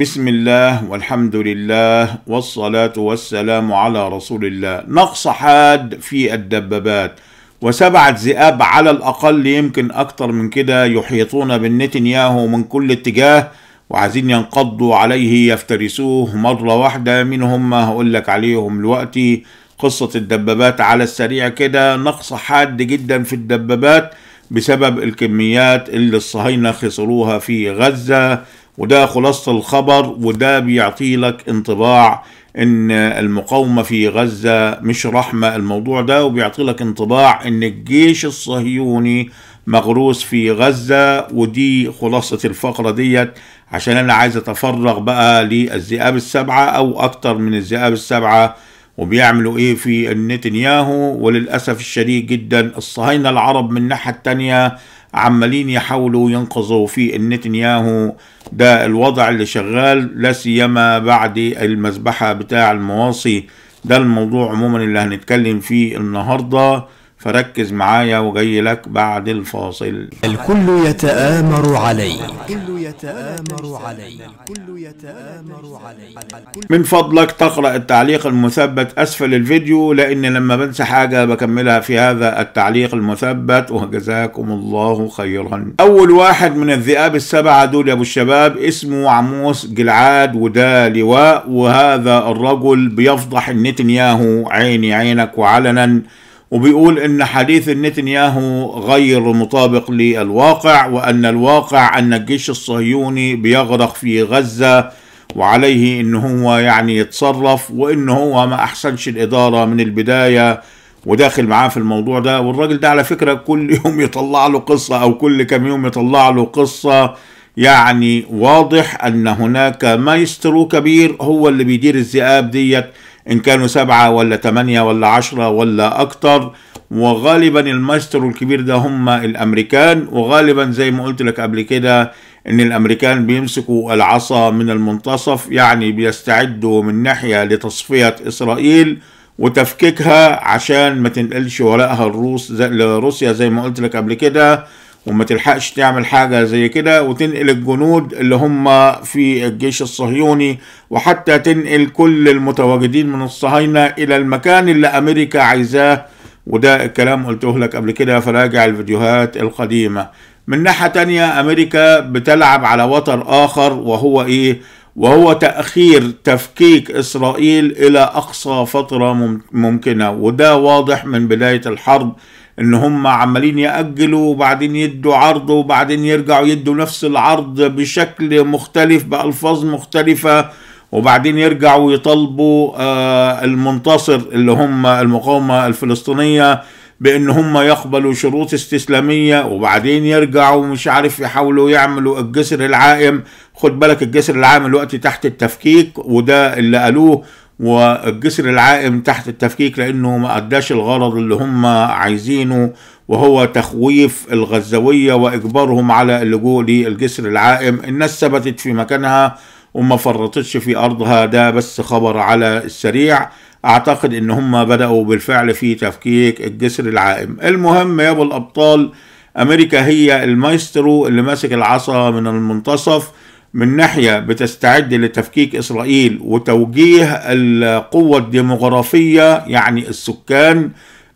بسم الله والحمد لله والصلاة والسلام على رسول الله نقص حاد في الدبابات وسبعة ذئاب على الأقل يمكن أكتر من كده يحيطون بالنتنياهو من كل اتجاه وعايزين ينقضوا عليه يفترسوه مرة واحدة منهم ما هقول لك عليهم دلوقتي قصة الدبابات على السريع كده نقص حاد جدا في الدبابات بسبب الكميات اللي الصهاينة خسروها في غزة وده خلاصة الخبر وده بيعطي لك انطباع ان المقاومة في غزة مش رحمة الموضوع ده وبيعطي لك انطباع ان الجيش الصهيوني مغروس في غزة ودي خلاصة الفقرة ديت عشان انا عايز اتفرغ بقى للذئاب السبعة او اكتر من الذئاب السبعة وبيعملوا ايه في نتنياهو وللأسف الشديد جدا الصهاينة العرب من الناحية التانية عمالين يحاولوا ينقذوا في النتنياهو ده الوضع اللي شغال لا سيما بعد المذبحة بتاع المواصي ده الموضوع عموما اللي هنتكلم فيه النهارده فركز معايا وجاي لك بعد الفاصل الكل يتآمر علي الكل يتآمر علي الكل يتآمر علي من فضلك تقرأ التعليق المثبت أسفل الفيديو لأن لما بنسى حاجة بكملها في هذا التعليق المثبت وجزاكم الله خيرا أول واحد من الذئاب السبعة دول يا أبو الشباب اسمه عموس جلعاد وده لواء وهذا الرجل بيفضح نتنياهو عيني عينك وعلنا وبيقول ان حديث نتنياهو غير مطابق للواقع وان الواقع ان الجيش الصهيوني بيغرق في غزه وعليه ان هو يعني يتصرف وان هو ما احسنش الاداره من البدايه وداخل معاه في الموضوع ده والراجل ده على فكره كل يوم يطلع له قصه او كل كام يوم يطلع له قصه يعني واضح ان هناك مايسترو كبير هو اللي بيدير الذئاب ديت إن كانوا سبعة ولا ثمانية ولا عشرة ولا أكتر وغالبا الماستر الكبير ده هم الأمريكان وغالبا زي ما قلت لك قبل كده إن الأمريكان بيمسكوا العصا من المنتصف يعني بيستعدوا من ناحية لتصفية إسرائيل وتفكيكها عشان ما تنقلش وراءها الروس زي لروسيا زي ما قلت لك قبل كده وما تلحقش تعمل حاجة زي كده وتنقل الجنود اللي هم في الجيش الصهيوني وحتى تنقل كل المتواجدين من الصهاينة إلى المكان اللي أمريكا عايزاه وده الكلام قلته لك قبل كده فراجع الفيديوهات القديمة من ناحية تانية أمريكا بتلعب على وتر آخر وهو إيه؟ وهو تأخير تفكيك إسرائيل إلى أقصى فترة ممكنة وده واضح من بداية الحرب ان هم عمالين ياجلوا وبعدين يدوا عرض وبعدين يرجعوا يدوا نفس العرض بشكل مختلف بالفاظ مختلفه وبعدين يرجعوا يطالبوا آه، المنتصر اللي هم المقاومه الفلسطينيه بان هم يقبلوا شروط استسلاميه وبعدين يرجعوا مش عارف يحاولوا يعملوا الجسر العائم خد بالك الجسر العائم الوقت تحت التفكيك وده اللي قالوه والجسر العائم تحت التفكيك لانه ما اداش الغرض اللي هم عايزينه وهو تخويف الغزويه واجبارهم على اللجوء للجسر العائم الناس ثبتت في مكانها وما فرطتش في ارضها ده بس خبر على السريع اعتقد ان هم بداوا بالفعل في تفكيك الجسر العائم المهم يا ابو الابطال امريكا هي المايسترو اللي ماسك العصا من المنتصف من ناحية بتستعد لتفكيك إسرائيل وتوجيه القوة الديمغرافية يعني السكان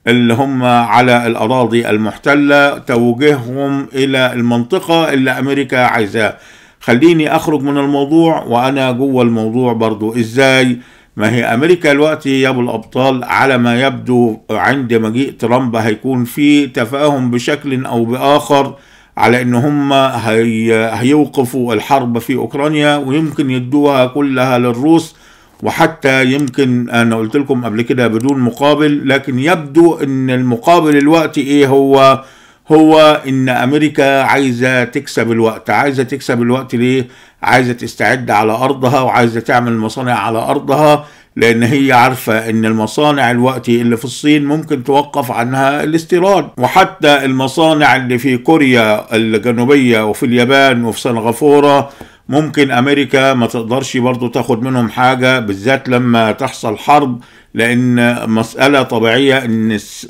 اللي هم على الأراضي المحتلة توجيههم إلى المنطقة اللي أمريكا عايزاه خليني أخرج من الموضوع وأنا جوه الموضوع برضو إزاي ما هي أمريكا دلوقتي يا أبو الأبطال على ما يبدو عند مجيء ترامب هيكون في تفاهم بشكل أو بآخر على ان هم هي هيوقفوا الحرب في اوكرانيا ويمكن يدوها كلها للروس وحتى يمكن انا قلت لكم قبل كده بدون مقابل لكن يبدو ان المقابل الوقت ايه هو هو ان امريكا عايزه تكسب الوقت عايزه تكسب الوقت ليه عايزه تستعد على ارضها وعايزه تعمل مصانع على ارضها لأن هي عارفة أن المصانع الوقتي اللي في الصين ممكن توقف عنها الاستيراد وحتى المصانع اللي في كوريا الجنوبية وفي اليابان وفي سنغافورة ممكن أمريكا ما تقدرش برضو تاخد منهم حاجة بالذات لما تحصل حرب لأن مسألة طبيعية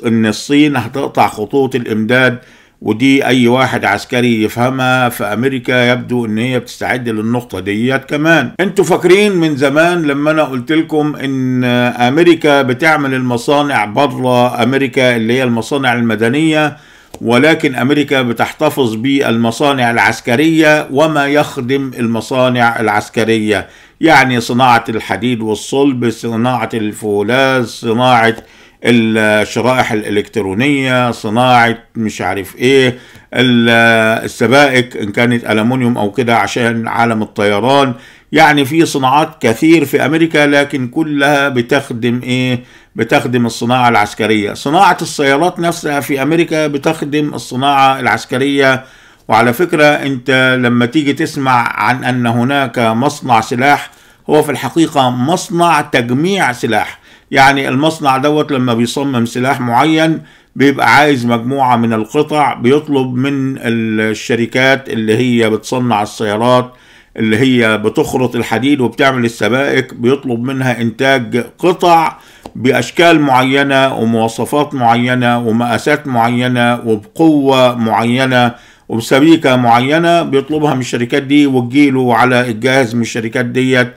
أن الصين هتقطع خطوط الإمداد ودي اي واحد عسكري يفهمها في امريكا يبدو ان هي بتستعد للنقطه ديت كمان انتوا فاكرين من زمان لما انا قلت لكم ان امريكا بتعمل المصانع بره امريكا اللي هي المصانع المدنيه ولكن امريكا بتحتفظ بالمصانع العسكريه وما يخدم المصانع العسكريه يعني صناعه الحديد والصلب صناعه الفولاذ صناعه الشرائح الإلكترونية صناعة مش عارف إيه السبائك إن كانت ألمونيوم أو كده عشان عالم الطيران يعني في صناعات كثير في أمريكا لكن كلها بتخدم إيه بتخدم الصناعة العسكرية صناعة السيارات نفسها في أمريكا بتخدم الصناعة العسكرية وعلى فكرة أنت لما تيجي تسمع عن أن هناك مصنع سلاح هو في الحقيقة مصنع تجميع سلاح يعني المصنع دوت لما بيصمم سلاح معين بيبقى عايز مجموعة من القطع بيطلب من الشركات اللي هي بتصنع السيارات اللي هي بتخرط الحديد وبتعمل السبائك بيطلب منها إنتاج قطع بأشكال معينة ومواصفات معينة ومقاسات معينة وبقوة معينة وبسبيكة معينة بيطلبها من الشركات دي وتجيله على الجاهز من الشركات ديت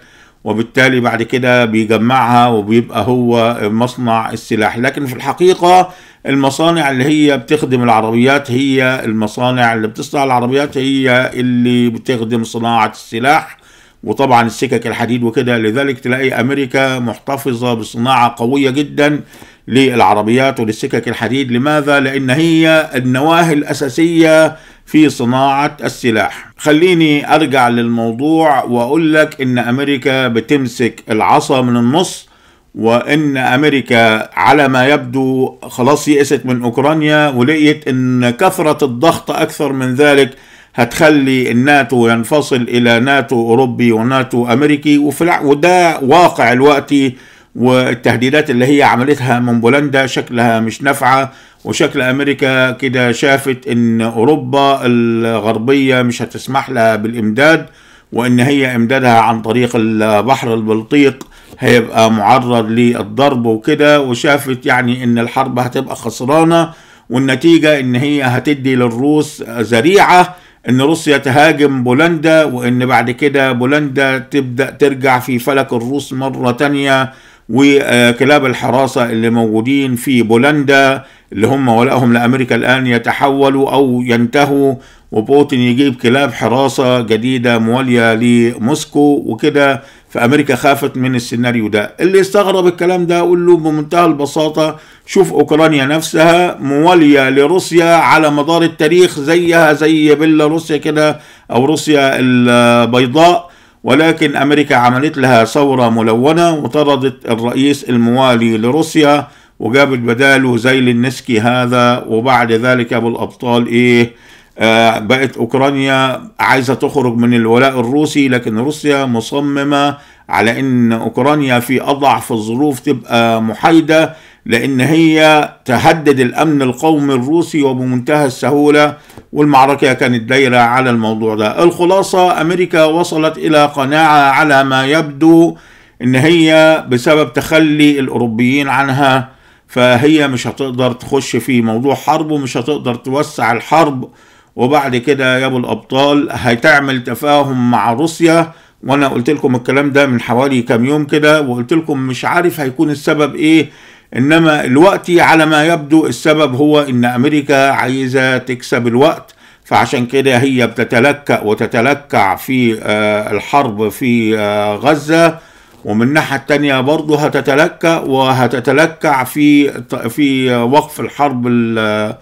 وبالتالي بعد كده بيجمعها وبيبقى هو مصنع السلاح لكن في الحقيقة المصانع اللي هي بتخدم العربيات هي المصانع اللي بتصنع العربيات هي اللي بتخدم صناعة السلاح وطبعا السكك الحديد وكده لذلك تلاقي أمريكا محتفظة بصناعة قوية جدا للعربيات وللسكك الحديد لماذا؟ لأن هي النواهي الأساسية في صناعة السلاح خليني أرجع للموضوع وأقول لك إن أمريكا بتمسك العصا من النص وإن أمريكا على ما يبدو خلاص يئست من أوكرانيا ولقيت إن كثرة الضغط أكثر من ذلك هتخلي الناتو ينفصل إلى ناتو أوروبي وناتو أمريكي وفي وده واقع الوقتي والتهديدات اللي هي عملتها من بولندا شكلها مش نافعه وشكل امريكا كده شافت ان اوروبا الغربيه مش هتسمح لها بالامداد وان هي امدادها عن طريق البحر البلطيق هيبقى معرض للضرب وكده وشافت يعني ان الحرب هتبقى خسرانه والنتيجه ان هي هتدي للروس ذريعه ان روسيا تهاجم بولندا وان بعد كده بولندا تبدا ترجع في فلك الروس مره تانيه وكلاب الحراسة اللي موجودين في بولندا اللي هم ولاهم لأمريكا الآن يتحولوا أو ينتهوا وبوتين يجيب كلاب حراسة جديدة موالية لموسكو وكده فأمريكا خافت من السيناريو ده اللي استغرب الكلام ده أقول له بمنتهى البساطة شوف أوكرانيا نفسها موالية لروسيا على مدار التاريخ زيها زي بيلاروسيا كده أو روسيا البيضاء ولكن أمريكا عملت لها ثورة ملونة وطردت الرئيس الموالي لروسيا وجابت بداله زي النسكي هذا وبعد ذلك أبو الأبطال إيه آه بقت أوكرانيا عايزة تخرج من الولاء الروسي لكن روسيا مصممة على أن أوكرانيا في أضعف الظروف تبقى محايدة لأن هي تهدد الأمن القومي الروسي وبمنتهى السهولة والمعركة كانت دايرة على الموضوع ده الخلاصة أمريكا وصلت إلى قناعة على ما يبدو إن هي بسبب تخلي الأوروبيين عنها فهي مش هتقدر تخش في موضوع حرب ومش هتقدر توسع الحرب وبعد كده يا ابو الابطال هتعمل تفاهم مع روسيا وانا قلت لكم الكلام ده من حوالي كام يوم كده وقلت لكم مش عارف هيكون السبب ايه إنما الوقت على ما يبدو السبب هو إن أمريكا عايزة تكسب الوقت فعشان كده هي بتتلكأ وتتلكع في آه، الحرب في آه، غزة ومن الناحية تانية برضه هتتلكأ وهتتلكع في في وقف الحرب آه،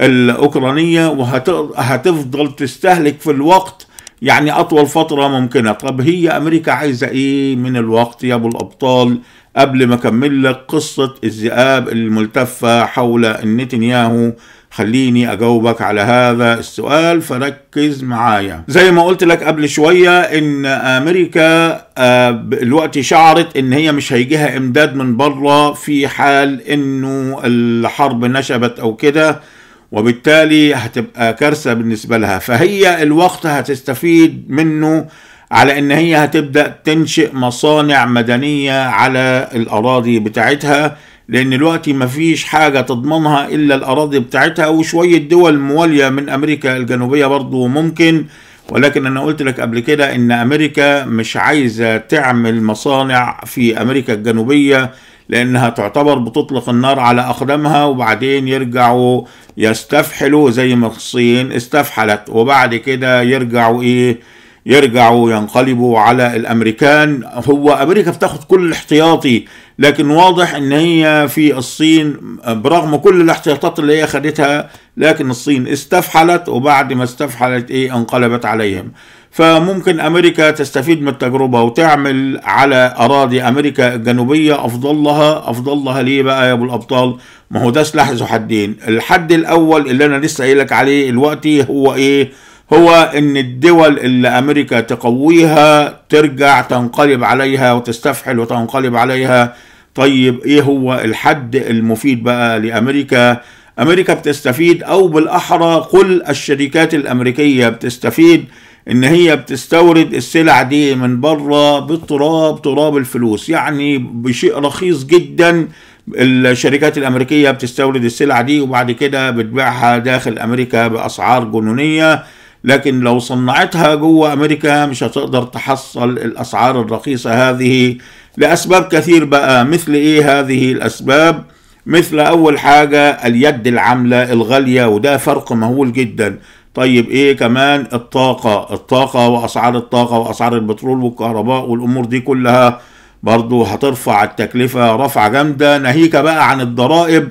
الأوكرانية وهتفضل تستهلك في الوقت يعني أطول فترة ممكنة طب هي أمريكا عايزة إيه من الوقت يا أبو الأبطال قبل ما اكمل لك قصه الذئاب الملتفه حول النتنياهو خليني اجاوبك على هذا السؤال فركز معايا زي ما قلت لك قبل شويه ان امريكا آه، الوقت شعرت ان هي مش هيجيها امداد من بره في حال انه الحرب نشبت او كده وبالتالي هتبقى كارثه بالنسبه لها فهي الوقت هتستفيد منه على ان هي هتبدا تنشئ مصانع مدنيه على الاراضي بتاعتها لان دلوقتي مفيش حاجه تضمنها الا الاراضي بتاعتها وشويه دول مواليه من امريكا الجنوبيه برضو ممكن ولكن انا قلت لك قبل كده ان امريكا مش عايزه تعمل مصانع في امريكا الجنوبيه لانها تعتبر بتطلق النار على اقدامها وبعدين يرجعوا يستفحلوا زي ما الصين استفحلت وبعد كده يرجعوا ايه يرجعوا ينقلبوا على الامريكان هو امريكا بتاخد كل الاحتياطي لكن واضح ان هي في الصين برغم كل الاحتياطات اللي هي خدتها لكن الصين استفحلت وبعد ما استفحلت ايه انقلبت عليهم فممكن امريكا تستفيد من التجربه وتعمل على اراضي امريكا الجنوبيه افضل لها افضل لها ليه بقى يا ابو الابطال ما هو ده سلاح ذو حدين الحد الاول اللي انا لسه قايل لك عليه دلوقتي هو ايه هو ان الدول اللي امريكا تقويها ترجع تنقلب عليها وتستفحل وتنقلب عليها طيب ايه هو الحد المفيد بقى لامريكا امريكا بتستفيد او بالاحرى كل الشركات الامريكيه بتستفيد ان هي بتستورد السلع دي من بره بالتراب تراب الفلوس يعني بشيء رخيص جدا الشركات الامريكيه بتستورد السلع دي وبعد كده بتبيعها داخل امريكا باسعار جنونيه لكن لو صنعتها جوه امريكا مش هتقدر تحصل الاسعار الرخيصه هذه لاسباب كثير بقى مثل ايه هذه الاسباب مثل اول حاجه اليد العامله الغاليه وده فرق مهول جدا طيب ايه كمان الطاقه الطاقه واسعار الطاقه واسعار البترول والكهرباء والامور دي كلها برضو هترفع التكلفه رفعه جامده ناهيك بقى عن الضرائب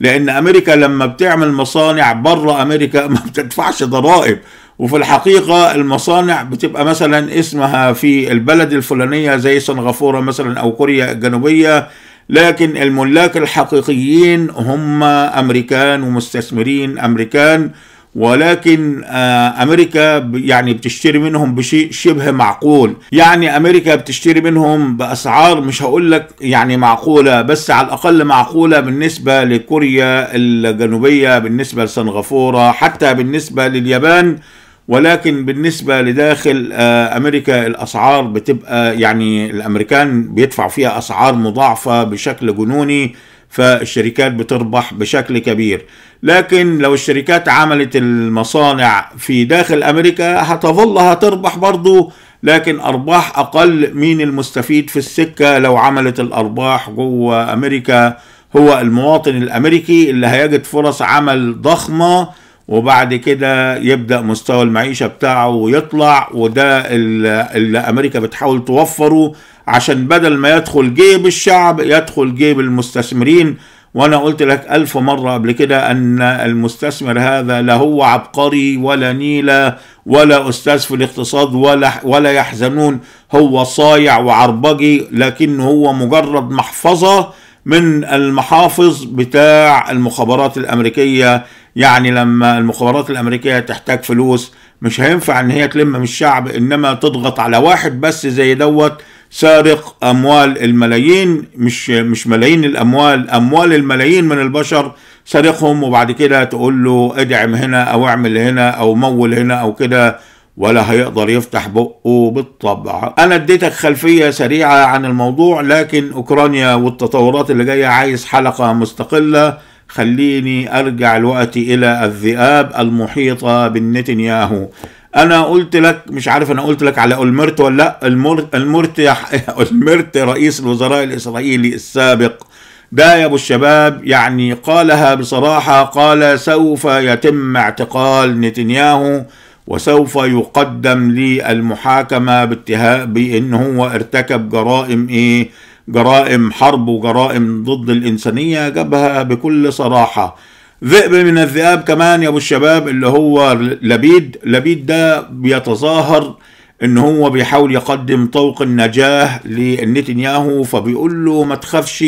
لان امريكا لما بتعمل مصانع بره امريكا ما بتدفعش ضرائب وفي الحقيقة المصانع بتبقى مثلا اسمها في البلد الفلانية زي سنغافورة مثلا أو كوريا الجنوبية لكن الملاك الحقيقيين هم أمريكان ومستثمرين أمريكان ولكن آه، امريكا يعني بتشتري منهم بشيء شبه معقول يعني امريكا بتشتري منهم باسعار مش هقولك يعني معقوله بس على الاقل معقوله بالنسبه لكوريا الجنوبيه بالنسبه لسنغافوره حتى بالنسبه لليابان ولكن بالنسبة لداخل آه، أمريكا الأسعار بتبقى يعني الأمريكان بيدفع فيها أسعار مضاعفة بشكل جنوني فالشركات بتربح بشكل كبير لكن لو الشركات عملت المصانع في داخل أمريكا هتظل هتربح برضو لكن أرباح أقل مين المستفيد في السكة لو عملت الأرباح جوه أمريكا هو المواطن الأمريكي اللي هيجد فرص عمل ضخمة وبعد كده يبدا مستوى المعيشه بتاعه ويطلع وده اللي امريكا بتحاول توفره عشان بدل ما يدخل جيب الشعب يدخل جيب المستثمرين وانا قلت لك الف مره قبل كده ان المستثمر هذا لا هو عبقري ولا نيله ولا استاذ في الاقتصاد ولا ولا يحزنون هو صايع وعربجي لكن هو مجرد محفظه من المحافظ بتاع المخابرات الامريكيه يعني لما المخابرات الامريكيه تحتاج فلوس مش هينفع ان هي تلم من الشعب انما تضغط على واحد بس زي دوت سارق اموال الملايين مش مش ملايين الاموال اموال الملايين من البشر سارقهم وبعد كده تقول له ادعم هنا او اعمل هنا او مول هنا او كده ولا هيقدر يفتح بقه بالطبع انا اديتك خلفيه سريعه عن الموضوع لكن اوكرانيا والتطورات اللي جايه عايز حلقه مستقله خليني أرجع الوقت إلى الذئاب المحيطة بالنتنياهو انا قلت لك مش عارف انا قلت لك على اولمرت ولا لا المرت المرت اولمرت رئيس الوزراء الاسرائيلي السابق ده يا ابو الشباب يعني قالها بصراحه قال سوف يتم اعتقال نتنياهو وسوف يقدم للمحاكمه باتهام بانه هو ارتكب جرائم ايه جرائم حرب وجرائم ضد الإنسانية جابها بكل صراحة ذئب من الذئاب كمان يا ابو الشباب اللي هو لبيد لبيد ده بيتظاهر ان هو بيحاول يقدم طوق النجاه لنتنياهو فبيقول له ما تخافش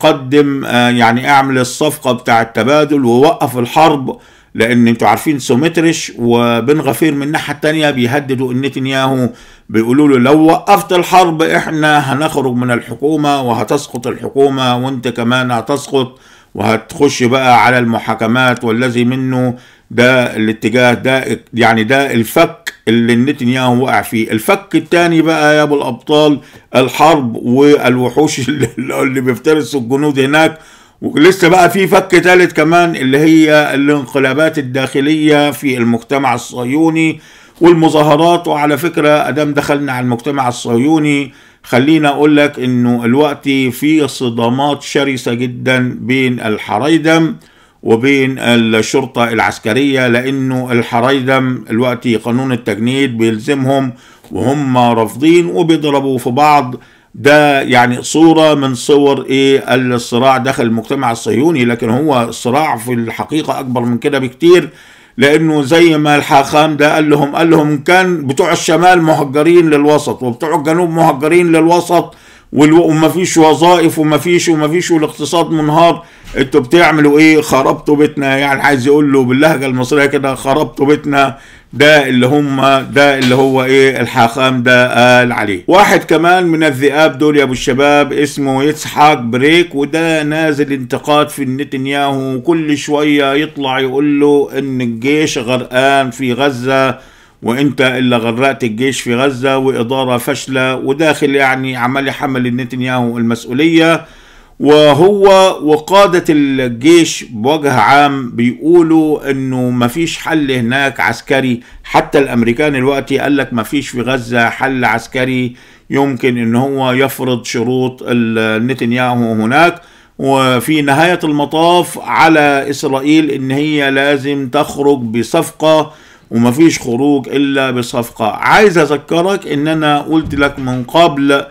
قدم آه، يعني اعمل الصفقة بتاع التبادل ووقف الحرب لان انتوا عارفين سومترش وبن غفير من الناحيه الثانيه بيهددوا ان نتنياهو بيقولوا له لو وقفت الحرب احنا هنخرج من الحكومه وهتسقط الحكومه وانت كمان هتسقط وهتخش بقى على المحاكمات والذي منه ده الاتجاه ده يعني ده الفك اللي نتنياهو وقع فيه الفك التاني بقى يا ابو الابطال الحرب والوحوش اللي, اللي بيفترسوا الجنود هناك ولسه بقى في فك ثالث كمان اللي هي الانقلابات الداخلية في المجتمع الصهيوني والمظاهرات وعلى فكرة أدام دخلنا على المجتمع الصهيوني خلينا أقول لك إنه الوقت في صدامات شرسة جدا بين الحريدم وبين الشرطة العسكرية لأنه الحريدم الوقت قانون التجنيد بيلزمهم وهم رافضين وبيضربوا في بعض ده يعني صورة من صور ايه الصراع داخل المجتمع الصهيوني لكن هو صراع في الحقيقة أكبر من كده بكتير لأنه زي ما الحاخام ده قال لهم قال لهم كان بتوع الشمال مهجرين للوسط وبتوع الجنوب مهجرين للوسط وما فيش وظائف وما فيش وما فيش والاقتصاد منهار انتوا بتعملوا ايه خربتوا بيتنا يعني عايز يقول له باللهجه المصريه كده خربتوا بيتنا ده اللي هم ده اللي هو ايه الحاخام ده قال عليه واحد كمان من الذئاب دول يا ابو الشباب اسمه يسحاق بريك وده نازل انتقاد في نتنياهو وكل شويه يطلع يقول له ان الجيش غرقان في غزه وانت اللي غرقت الجيش في غزه واداره فاشله وداخل يعني عمال يحمل نتنياهو المسؤوليه وهو وقادة الجيش بوجه عام بيقولوا انه مفيش حل هناك عسكري حتى الامريكان الوقت قال لك مفيش في غزة حل عسكري يمكن ان هو يفرض شروط نتنياهو هناك وفي نهاية المطاف على اسرائيل ان هي لازم تخرج بصفقة ومفيش خروج الا بصفقة عايز اذكرك ان انا قلت لك من قبل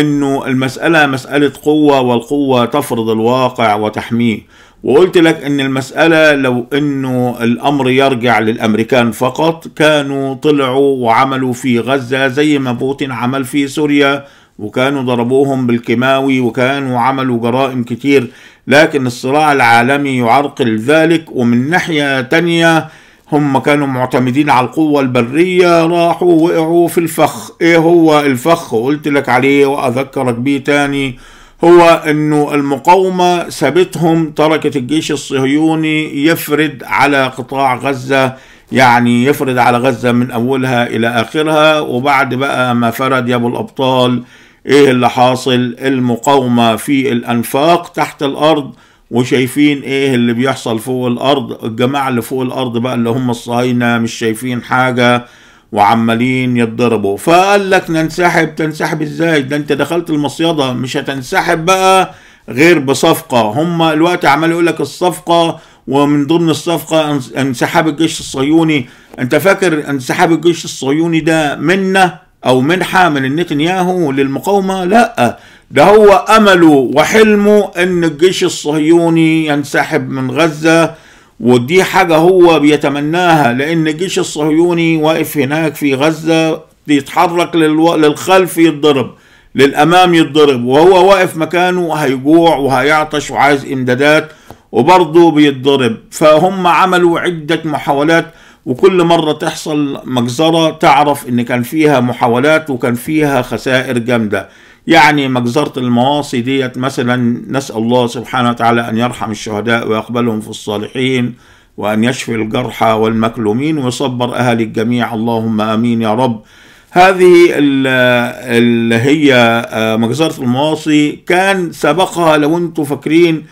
انه المسألة مسألة قوة والقوة تفرض الواقع وتحميه وقلت لك ان المسألة لو انه الامر يرجع للامريكان فقط كانوا طلعوا وعملوا في غزة زي ما بوتين عمل في سوريا وكانوا ضربوهم بالكيماوي وكانوا عملوا جرائم كتير لكن الصراع العالمي يعرقل ذلك ومن ناحية تانية هم كانوا معتمدين على القوة البرية راحوا وقعوا في الفخ ايه هو الفخ قلت لك عليه واذكرك بيه تاني هو انه المقاومة سابتهم تركت الجيش الصهيوني يفرد على قطاع غزة يعني يفرد على غزة من اولها الى اخرها وبعد بقى ما فرد يا ابو الابطال ايه اللي حاصل المقاومة في الانفاق تحت الارض وشايفين ايه اللي بيحصل فوق الارض الجماعه اللي فوق الارض بقى اللي هم الصهاينه مش شايفين حاجه وعمالين يتضربوا فقال لك ننسحب تنسحب ازاي ده انت دخلت المصيده مش هتنسحب بقى غير بصفقه هم الوقت عمال يقول لك الصفقه ومن ضمن الصفقه انسحاب الجيش الصهيوني انت فاكر انسحاب الجيش الصهيوني ده منه او منحه من نتنياهو للمقاومه لا ده هو أمله وحلمه أن الجيش الصهيوني ينسحب من غزة ودي حاجة هو بيتمناها لأن الجيش الصهيوني واقف هناك في غزة بيتحرك للخلف يتضرب للأمام يتضرب وهو واقف مكانه هيجوع وهيعطش وعايز إمدادات وبرضه بيتضرب فهم عملوا عدة محاولات وكل مرة تحصل مجزرة تعرف إن كان فيها محاولات وكان فيها خسائر جامدة يعني مجزرة المواصي ديت مثلا نسأل الله سبحانه وتعالى أن يرحم الشهداء ويقبلهم في الصالحين وأن يشفي الجرحى والمكلومين ويصبر أهل الجميع اللهم آمين يا رب هذه اللي هي آه، مجزرة المواصي كان سبقها لو انتم فاكرين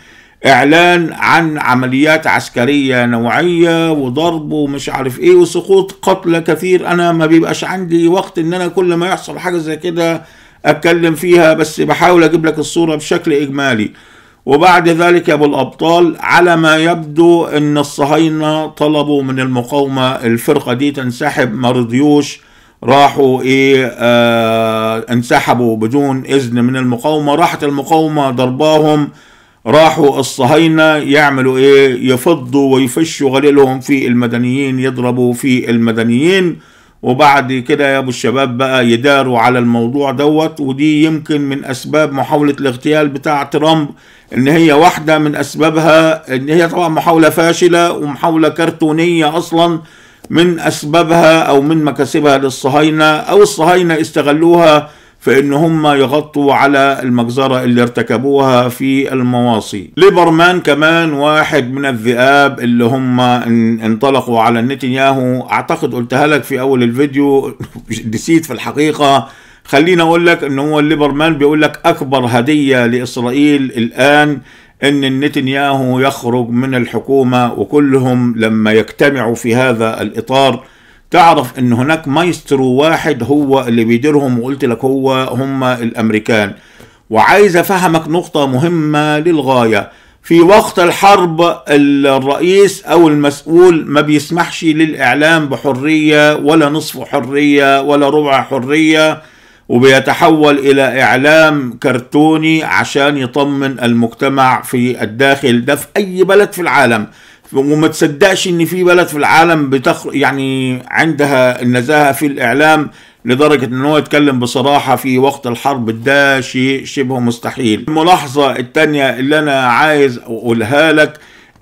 اعلان عن عمليات عسكرية نوعية وضرب ومش عارف ايه وسقوط قتلى كثير انا ما بيبقاش عندي وقت ان انا كل ما يحصل حاجة زي كده أتكلم فيها بس بحاول أجيب لك الصورة بشكل إجمالي وبعد ذلك يا أبو الأبطال على ما يبدو أن الصهاينة طلبوا من المقاومة الفرقة دي تنسحب مرضيوش راحوا إيه آه انسحبوا بدون إذن من المقاومة راحت المقاومة ضرباهم راحوا الصهاينة يعملوا إيه يفضوا ويفشوا غليلهم في المدنيين يضربوا في المدنيين وبعد كده يا ابو الشباب بقى يداروا على الموضوع دوت ودي يمكن من اسباب محاوله الاغتيال بتاع ترامب ان هي واحده من اسبابها ان هي طبعا محاوله فاشله ومحاوله كرتونيه اصلا من اسبابها او من مكاسبها للصهاينه او الصهاينه استغلوها فإن هم يغطوا على المجزرة اللي ارتكبوها في المواصي ليبرمان كمان واحد من الذئاب اللي هم انطلقوا على نتنياهو اعتقد قلتها لك في اول الفيديو نسيت في الحقيقة خلينا اقول لك ان هو الليبرمان بيقول لك اكبر هدية لاسرائيل الان ان نتنياهو يخرج من الحكومة وكلهم لما يجتمعوا في هذا الاطار تعرف ان هناك مايسترو واحد هو اللي بيديرهم وقلت لك هو هم الامريكان وعايز افهمك نقطه مهمه للغايه في وقت الحرب الرئيس او المسؤول ما بيسمحش للاعلام بحريه ولا نصف حريه ولا ربع حريه وبيتحول الى اعلام كرتوني عشان يطمن المجتمع في الداخل ده في اي بلد في العالم وما تصدقش ان في بلد في العالم بتخ يعني عندها النزاهه في الاعلام لدرجة ان هو يتكلم بصراحة في وقت الحرب ده شيء شبه مستحيل الملاحظة الثانيه اللي انا عايز اقولها لك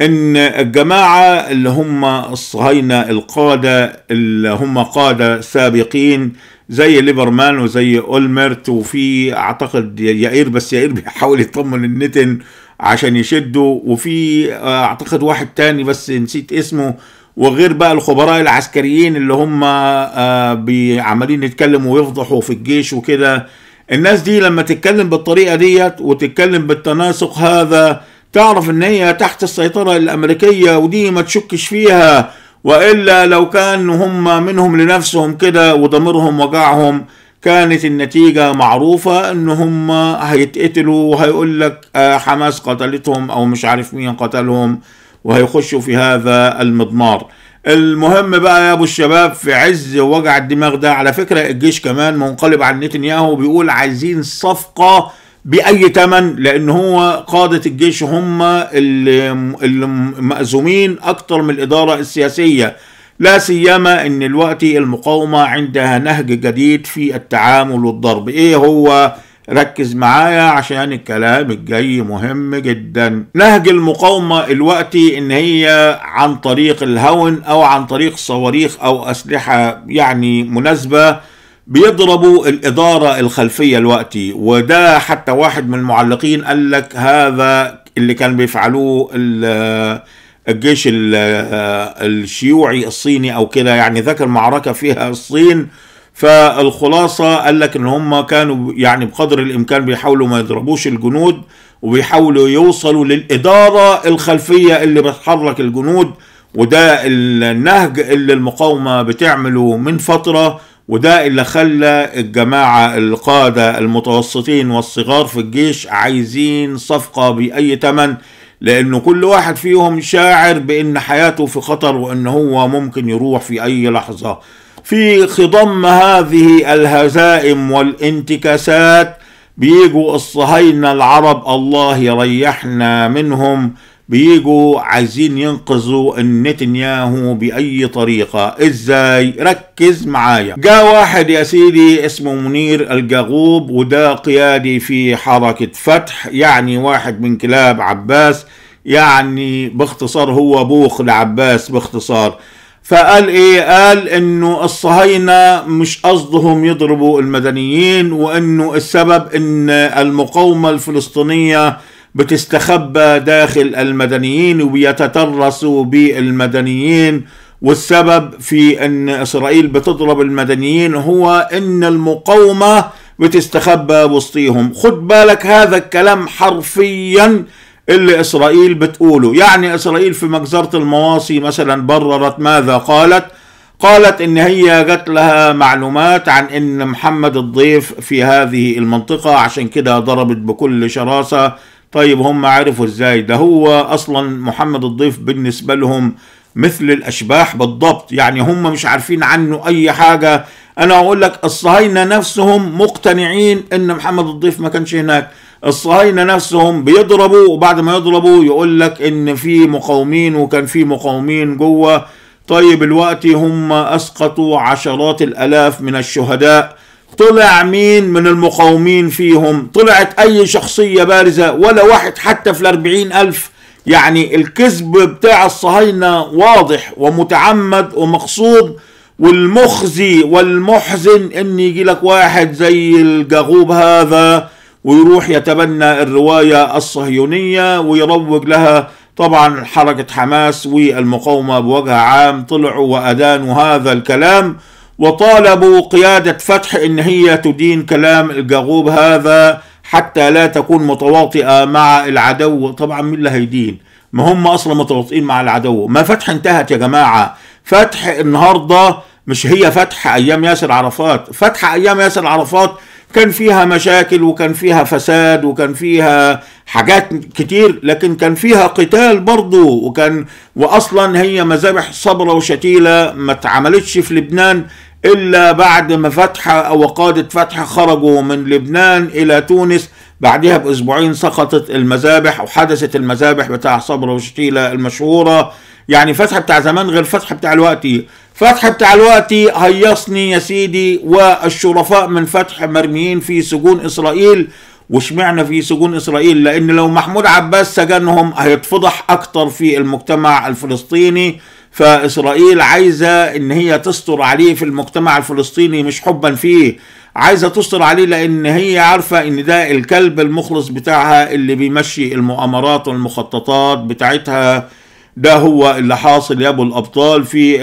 ان الجماعة اللي هم الصهاينة القادة اللي هم قادة سابقين زي ليبرمان وزي اولمرت وفي اعتقد يائير بس يائير بيحاول يطمن النتن عشان يشدوا وفي آه، اعتقد واحد تاني بس نسيت اسمه وغير بقى الخبراء العسكريين اللي هم آه، عمالين يتكلموا ويفضحوا في الجيش وكده الناس دي لما تتكلم بالطريقة ديت وتتكلم بالتناسق هذا تعرف ان هي تحت السيطرة الامريكية ودي ما تشكش فيها والا لو كان هم منهم لنفسهم كده وضميرهم وجعهم كانت النتيجة معروفة ان هم هيتقتلوا وهيقول لك آه، حماس قتلتهم او مش عارف مين قتلهم وهيخشوا في هذا المضمار المهم بقى يا ابو الشباب في عز وجع الدماغ ده على فكرة الجيش كمان منقلب عن نتنياهو بيقول عايزين صفقة بأي تمن لأن هو قادة الجيش هم اللي مأزومين أكتر من الإدارة السياسية لا سيما ان الوقت المقاومه عندها نهج جديد في التعامل والضرب ايه هو ركز معايا عشان الكلام الجاي مهم جدا نهج المقاومة الوقتي ان هي عن طريق الهون او عن طريق صواريخ او اسلحة يعني مناسبة بيضربوا الإدارة الخلفية الوقتي وده حتى واحد من المعلقين قال لك هذا اللي كان بيفعلوه الجيش آه، الشيوعي الصيني او كده يعني ذكر معركه فيها الصين فالخلاصه قال لك ان هم كانوا يعني بقدر الامكان بيحاولوا ما يضربوش الجنود وبيحاولوا يوصلوا للاداره الخلفيه اللي بتحرك الجنود وده النهج اللي المقاومه بتعمله من فتره وده اللي خلى الجماعه القاده المتوسطين والصغار في الجيش عايزين صفقه باي ثمن لأنه كل واحد فيهم شاعر بأن حياته في خطر وأن هو ممكن يروح في أي لحظة في خضم هذه الهزائم والانتكاسات بيجوا الصهاينة العرب الله يريحنا منهم بيجوا عايزين ينقذوا نتنياهو بأي طريقة إزاي ركز معايا جاء واحد يا سيدي اسمه منير الجاغوب وده قيادي في حركة فتح يعني واحد من كلاب عباس يعني باختصار هو بوخ لعباس باختصار فقال ايه قال انه الصهاينة مش قصدهم يضربوا المدنيين وانه السبب ان المقاومة الفلسطينية بتستخبى داخل المدنيين وبيتترسوا بالمدنيين والسبب في ان اسرائيل بتضرب المدنيين هو ان المقاومه بتستخبى وسطيهم خد بالك هذا الكلام حرفيا اللي اسرائيل بتقوله يعني اسرائيل في مجزره المواصي مثلا بررت ماذا قالت قالت ان هي جت لها معلومات عن ان محمد الضيف في هذه المنطقه عشان كده ضربت بكل شراسه طيب هم عرفوا ازاي ده هو اصلا محمد الضيف بالنسبة لهم مثل الاشباح بالضبط يعني هم مش عارفين عنه اي حاجة انا اقول لك الصهاينة نفسهم مقتنعين ان محمد الضيف ما كانش هناك الصهاينة نفسهم بيضربوا وبعد ما يضربوا يقول لك ان في مقاومين وكان في مقاومين جوه طيب الوقت هم اسقطوا عشرات الالاف من الشهداء طلع مين من المقاومين فيهم طلعت أي شخصية بارزة ولا واحد حتى في الأربعين ألف يعني الكذب بتاع الصهاينة واضح ومتعمد ومقصود والمخزي والمحزن ان يجي لك واحد زي الجغوب هذا ويروح يتبنى الرواية الصهيونية ويروج لها طبعا حركة حماس والمقاومة بوجه عام طلعوا وأدانوا هذا الكلام وطالبوا قيادة فتح إن هي تدين كلام الجاغوب هذا حتى لا تكون متواطئة مع العدو طبعا مين اللي هيدين ما هم أصلا متواطئين مع العدو ما فتح انتهت يا جماعة فتح النهاردة مش هي فتح أيام ياسر عرفات فتح أيام ياسر عرفات كان فيها مشاكل وكان فيها فساد وكان فيها حاجات كتير لكن كان فيها قتال برضه وكان واصلا هي مذابح صبرة وشتيلة ما اتعملتش في لبنان الا بعد ما فتحة او قادة فتحة خرجوا من لبنان الى تونس بعدها باسبوعين سقطت المذابح او حدثت المذابح بتاع صبرة وشتيلة المشهورة يعني فتحة بتاع زمان غير فتحة بتاع الوقتي فتح بتاع الوقتي هيصني يا سيدي والشرفاء من فتح مرميين في سجون إسرائيل وشمعنا في سجون إسرائيل لأن لو محمود عباس سجنهم هيتفضح أكتر في المجتمع الفلسطيني فإسرائيل عايزة إن هي تستر عليه في المجتمع الفلسطيني مش حبا فيه عايزة تستر عليه لأن هي عارفة إن ده الكلب المخلص بتاعها اللي بيمشي المؤامرات والمخططات بتاعتها ده هو اللي حاصل يا ابو الابطال في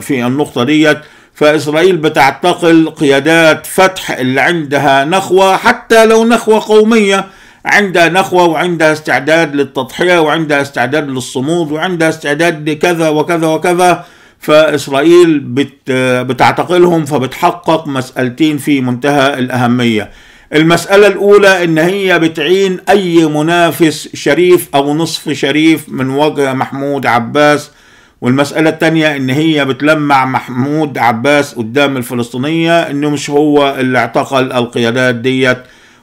في النقطه ديت فاسرائيل بتعتقل قيادات فتح اللي عندها نخوه حتى لو نخوه قوميه عندها نخوة وعندها استعداد للتضحية وعندها استعداد للصمود وعندها استعداد لكذا وكذا وكذا فإسرائيل بتعتقلهم فبتحقق مسألتين في منتهى الأهمية المسألة الأولى إن هي بتعين أي منافس شريف أو نصف شريف من وجه محمود عباس والمسألة التانية إن هي بتلمع محمود عباس قدام الفلسطينية إنه مش هو اللي اعتقل القيادات ديت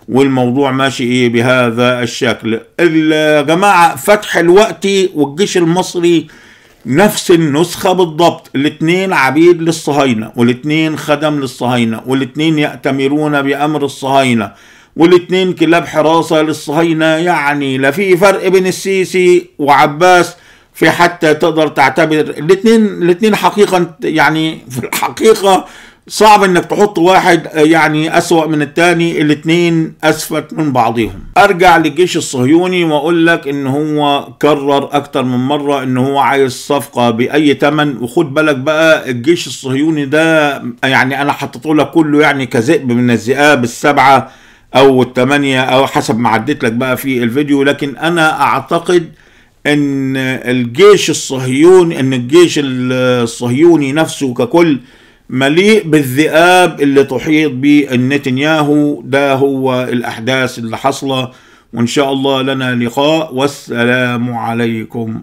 والموضوع ماشي إيه بهذا الشكل الجماعة فتح الوقت والجيش المصري نفس النسخة بالضبط الاثنين عبيد للصهاينة والاثنين خدم للصهاينة والاثنين يأتمرون بأمر الصهاينة والاثنين كلاب حراسة للصهاينة يعني لا في فرق بين السيسي وعباس في حتى تقدر تعتبر الاثنين الاثنين حقيقة يعني في الحقيقة صعب انك تحط واحد آه، يعني اسوأ من التاني الاتنين اسفت من بعضهم ارجع للجيش الصهيوني واقول لك ان هو كرر اكتر من مرة ان هو عايز صفقة باي تمن وخد بالك بقى الجيش الصهيوني ده يعني انا حطيته لك كله يعني كذئب من الذئاب السبعة او الثمانية او حسب ما عديت لك بقى في الفيديو لكن انا اعتقد ان الجيش الصهيوني ان الجيش الصهيوني نفسه ككل مليء بالذئاب اللي تحيط بنتنياهو ده هو الأحداث اللي حصلة وإن شاء الله لنا لقاء والسلام عليكم